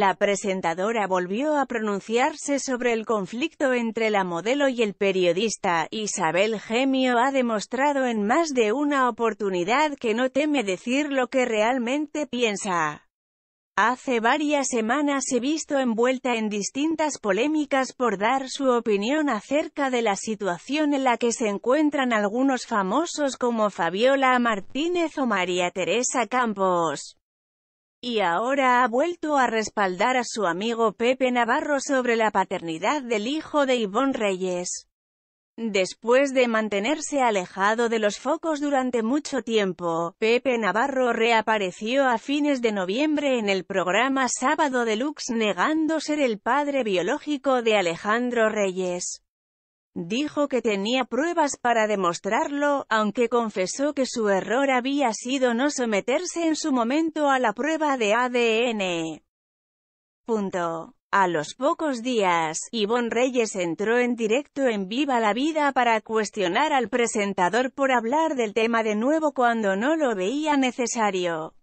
La presentadora volvió a pronunciarse sobre el conflicto entre la modelo y el periodista. Isabel Gemio ha demostrado en más de una oportunidad que no teme decir lo que realmente piensa. Hace varias semanas he visto envuelta en distintas polémicas por dar su opinión acerca de la situación en la que se encuentran algunos famosos como Fabiola Martínez o María Teresa Campos y ahora ha vuelto a respaldar a su amigo Pepe Navarro sobre la paternidad del hijo de Ivonne Reyes. Después de mantenerse alejado de los focos durante mucho tiempo, Pepe Navarro reapareció a fines de noviembre en el programa Sábado Deluxe negando ser el padre biológico de Alejandro Reyes. Dijo que tenía pruebas para demostrarlo, aunque confesó que su error había sido no someterse en su momento a la prueba de ADN. A los pocos días, Ivonne Reyes entró en directo en Viva la Vida para cuestionar al presentador por hablar del tema de nuevo cuando no lo veía necesario.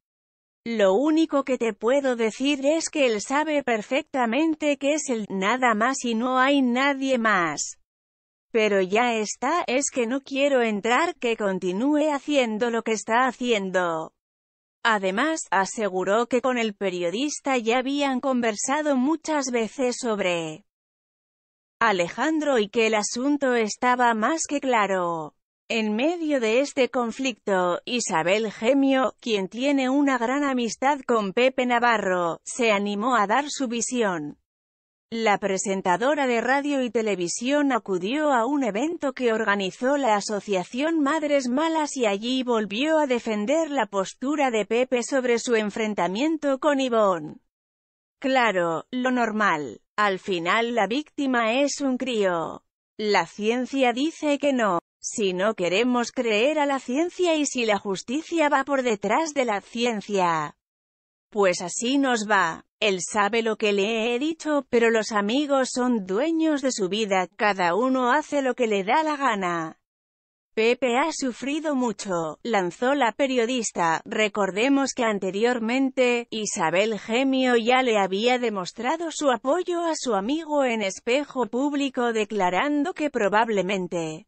Lo único que te puedo decir es que él sabe perfectamente que es el nada más y no hay nadie más. Pero ya está, es que no quiero entrar que continúe haciendo lo que está haciendo. Además, aseguró que con el periodista ya habían conversado muchas veces sobre Alejandro y que el asunto estaba más que claro. En medio de este conflicto, Isabel Gemio, quien tiene una gran amistad con Pepe Navarro, se animó a dar su visión. La presentadora de radio y televisión acudió a un evento que organizó la Asociación Madres Malas y allí volvió a defender la postura de Pepe sobre su enfrentamiento con Yvonne. Claro, lo normal. Al final la víctima es un crío. La ciencia dice que no. Si no queremos creer a la ciencia y si la justicia va por detrás de la ciencia, pues así nos va. Él sabe lo que le he dicho, pero los amigos son dueños de su vida, cada uno hace lo que le da la gana. Pepe ha sufrido mucho, lanzó la periodista, recordemos que anteriormente, Isabel Gemio ya le había demostrado su apoyo a su amigo en espejo público declarando que probablemente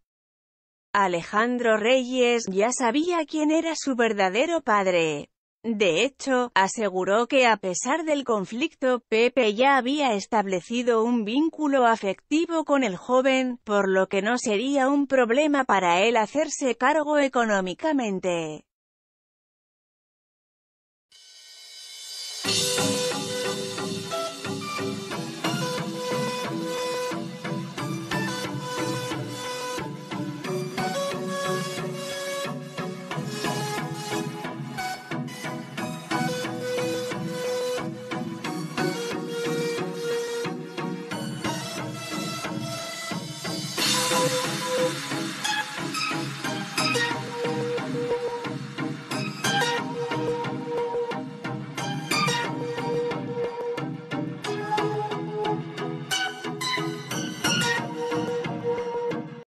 Alejandro Reyes ya sabía quién era su verdadero padre. De hecho, aseguró que a pesar del conflicto, Pepe ya había establecido un vínculo afectivo con el joven, por lo que no sería un problema para él hacerse cargo económicamente.